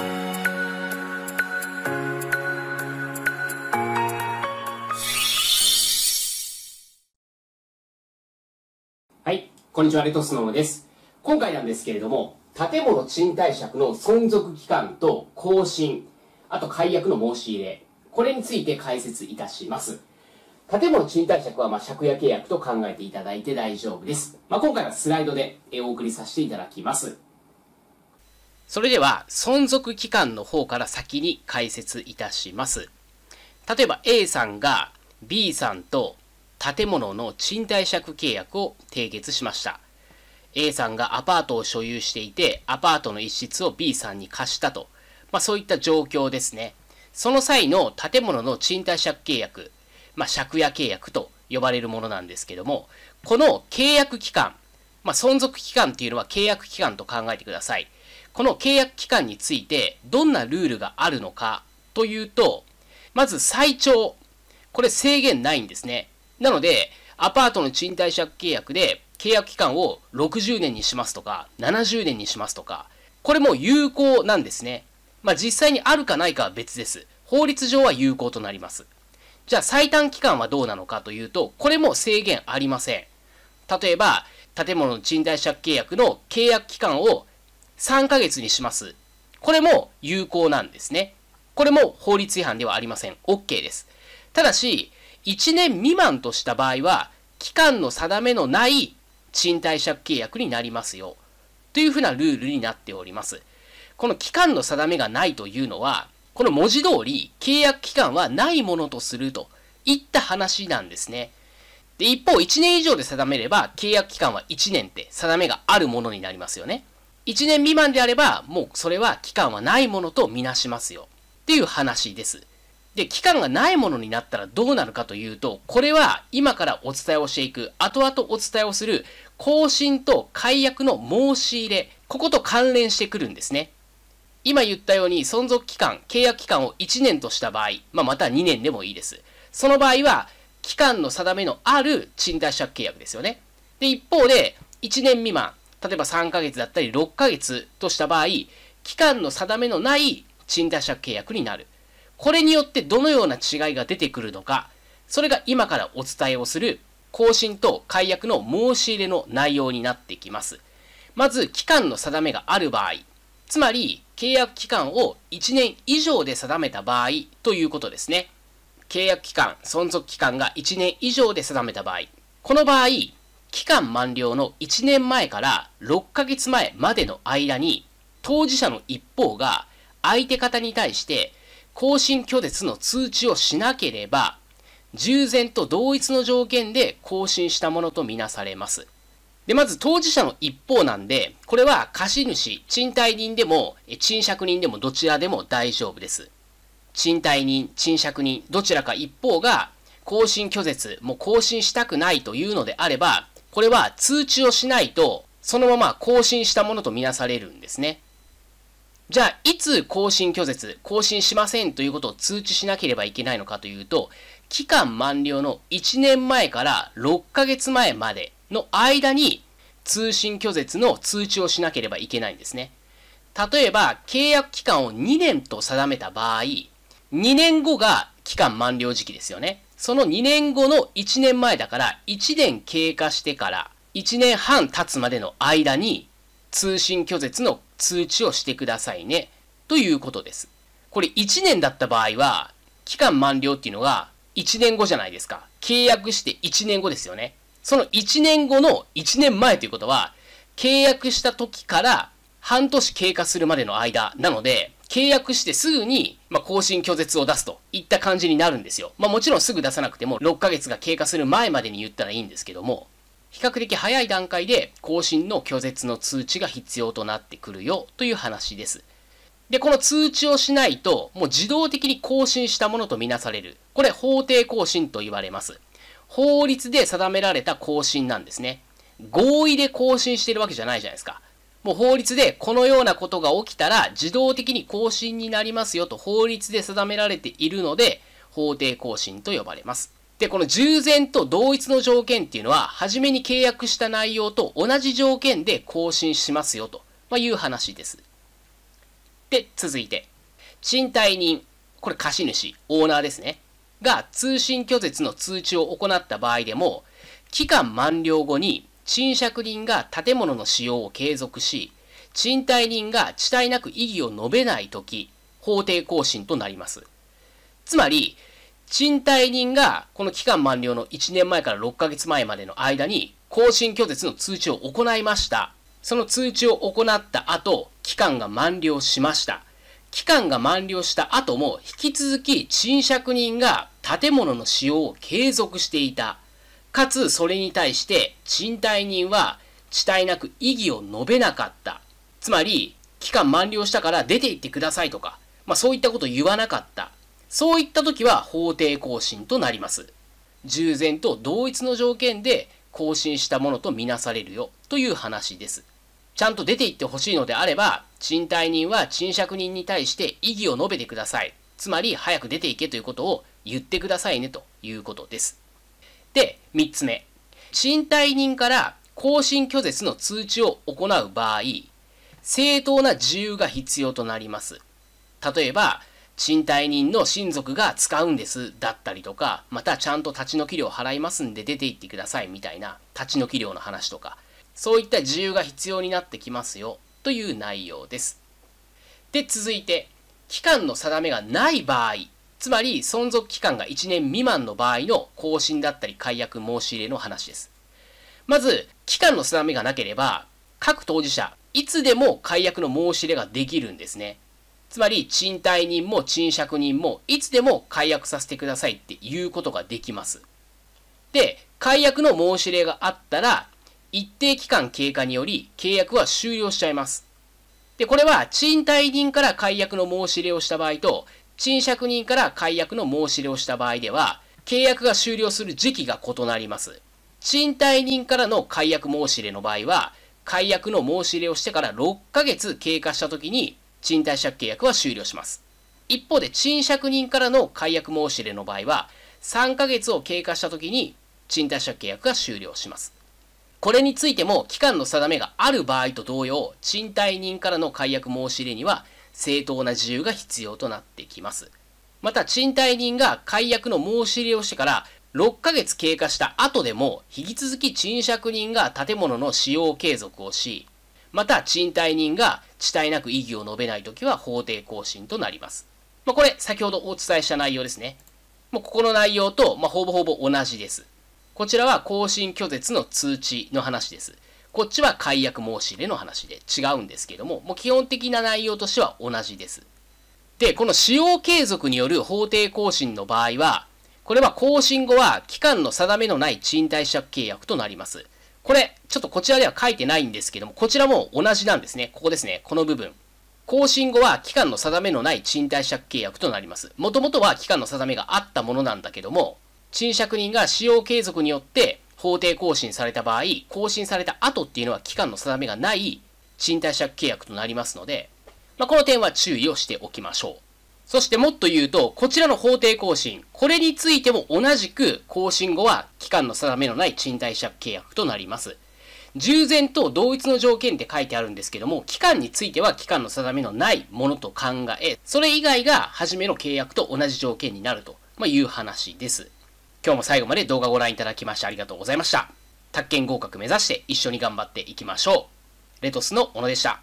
はい、こんにちは、レトスノーです。今回なんですけれども、建物賃貸借の存続期間と更新、あと解約の申し入れ、これについて解説いたします。建物賃貸借は、ま借家契約と考えていただいて大丈夫です。まあ、今回はスライドでお送りさせていただきます。それでは、存続期間の方から先に解説いたします。例えば A さんが B さんと建物の賃貸借契約を締結しました。A さんがアパートを所有していて、アパートの一室を B さんに貸したと。まあそういった状況ですね。その際の建物の賃貸借契約、まあ借家契約と呼ばれるものなんですけども、この契約期間、まあ存続期間っていうのは契約期間と考えてください。この契約期間についてどんなルールがあるのかというと、まず最長。これ制限ないんですね。なので、アパートの賃貸借契約で契約期間を60年にしますとか、70年にしますとか、これも有効なんですね。まあ実際にあるかないかは別です。法律上は有効となります。じゃあ最短期間はどうなのかというと、これも制限ありません。例えば、建物の賃貸借契約の契約期間を3ヶ月にします。これも有効なんですね。これも法律違反ではありません。OK です。ただし、1年未満とした場合は、期間の定めのない賃貸借契約になりますよ。というふうなルールになっております。この期間の定めがないというのは、この文字通り契約期間はないものとするといった話なんですね。で、一方1年以上で定めれば契約期間は1年って定めがあるものになりますよね。1年未満であれば、もうそれは期間はないものとみなしますよ。っていう話です。で、期間がないものになったらどうなるかというと、これは今からお伝えをしていく、後々お伝えをする、更新と解約の申し入れ、ここと関連してくるんですね。今言ったように、存続期間、契約期間を1年とした場合、まあ、また2年でもいいです。その場合は、期間の定めのある賃貸借契約ですよね。で、一方で、1年未満、例えば3ヶ月だったり6ヶ月とした場合、期間の定めのない賃貸借契約になる。これによってどのような違いが出てくるのか、それが今からお伝えをする更新と解約の申し入れの内容になってきます。まず、期間の定めがある場合、つまり契約期間を1年以上で定めた場合ということですね。契約期間、存続期間が1年以上で定めた場合、この場合、期間満了の1年前から6ヶ月前までの間に、当事者の一方が相手方に対して更新拒絶の通知をしなければ、従前と同一の条件で更新したものとみなされます。で、まず当事者の一方なんで、これは貸主、賃貸人でも、賃借人でもどちらでも大丈夫です。賃貸人、賃借人、どちらか一方が更新拒絶、もう更新したくないというのであれば、これは通知をしないと、そのまま更新したものとみなされるんですね。じゃあ、いつ更新拒絶、更新しませんということを通知しなければいけないのかというと、期間満了の1年前から6ヶ月前までの間に通信拒絶の通知をしなければいけないんですね。例えば、契約期間を2年と定めた場合、2年後が期間満了時期ですよね。その2年後の1年前だから、1年経過してから1年半経つまでの間に、通信拒絶の通知をしてくださいね、ということです。これ1年だった場合は、期間満了っていうのが1年後じゃないですか。契約して1年後ですよね。その1年後の1年前ということは、契約した時から半年経過するまでの間なので、契約してすぐに、まあ、更新拒絶を出すといった感じになるんですよ。まあ、もちろんすぐ出さなくても、6ヶ月が経過する前までに言ったらいいんですけども、比較的早い段階で更新の拒絶の通知が必要となってくるよという話です。で、この通知をしないと、もう自動的に更新したものとみなされる。これ、法定更新と言われます。法律で定められた更新なんですね。合意で更新してるわけじゃないじゃないですか。もう法律でこのようなことが起きたら自動的に更新になりますよと法律で定められているので、法定更新と呼ばれます。で、この従前と同一の条件っていうのは、初めに契約した内容と同じ条件で更新しますよと、まいう話です。で、続いて、賃貸人、これ貸主、オーナーですね、が通信拒絶の通知を行った場合でも、期間満了後に賃借人が建物の使用を継続し、賃貸人が遅滞なく異議を述べないとき、法定更新となります。つまり、賃貸人がこの期間満了の1年前から6ヶ月前までの間に更新拒絶の通知を行いました。その通知を行った後、期間が満了しました。期間が満了した後も引き続き賃借人が建物の使用を継続していた。かつそれに対して賃貸人は遅滞なく異議を述べなかった。つまり、期間満了したから出て行ってくださいとか、まあそういったことを言わなかった。そういった時は法定更新となります。従前と同一の条件で更新したものとみなされるよという話です。ちゃんと出て行ってほしいのであれば、賃貸人は賃借人に対して異議を述べてください。つまり、早く出て行けということを言ってくださいねということです。で、3つ目。賃貸人から更新拒絶の通知を行う場合、正当な自由が必要となります。例えば、賃貸人の親族が使うんですだったりとか、またちゃんと立ち退き料払いますんで出て行ってくださいみたいな立ち退き料の話とか、そういった自由が必要になってきますよという内容です。で、続いて、期間の定めがない場合つまり存続期間が1年未満の場合の更新だったり解約申し入れの話です。まず、期間の定めがなければ、各当事者、いつでも解約の申し入れができるんですね。つまり、賃貸人も賃借人も、いつでも解約させてくださいっていうことができます。で、解約の申し入れがあったら、一定期間経過により契約は終了しちゃいます。で、これは賃貸人から解約の申し入れをした場合と、賃借人から解約の申し入れをした場合では、契約が終了する時期が異なります。賃貸人からの解約申し入れの場合は、解約の申し入れをしてから6ヶ月経過した時に、賃貸借契約は終了します。一方で、賃借人からの解約申し入れの場合は、3ヶ月を経過した時に、賃貸借契約が終了します。これについても、期間の定めがある場合と同様、賃貸人からの解約申し入れには、正当な自由が必要となってきます。また、賃貸人が解約の申し入れをしてから6ヶ月経過した後でも、引き続き賃借人が建物の使用継続をし、また、賃貸人が遅滞なく異議を述べないときは法定更新となります。まあ、これ、先ほどお伝えした内容ですね。もうここの内容と、まあ、ほぼほぼ同じです。こちらは更新拒絶の通知の話です。こっちは解約申し入れの話で違うんですけども、もう基本的な内容としては同じです。で、この使用継続による法定更新の場合は、これは更新後は期間の定めのない賃貸借契約となります。これ、ちょっとこちらでは書いてないんですけども、こちらも同じなんですね。ここですね。この部分。更新後は期間の定めのない賃貸借契約となります。もともとは期間の定めがあったものなんだけども、賃借人が使用継続によって法定更新された場合、更新された後っていうのは期間の定めがない賃貸借契約となりますので、まあ、この点は注意をしておきましょう。そしてもっと言うと、こちらの法定更新、これについても同じく更新後は期間の定めのない賃貸借契約となります。従前と同一の条件って書いてあるんですけども、期間については期間の定めのないものと考え、それ以外が初めの契約と同じ条件になるという話です。今日も最後まで動画をご覧いただきましてありがとうございました。宅建合格目指して一緒に頑張っていきましょう。レトスの小野でした。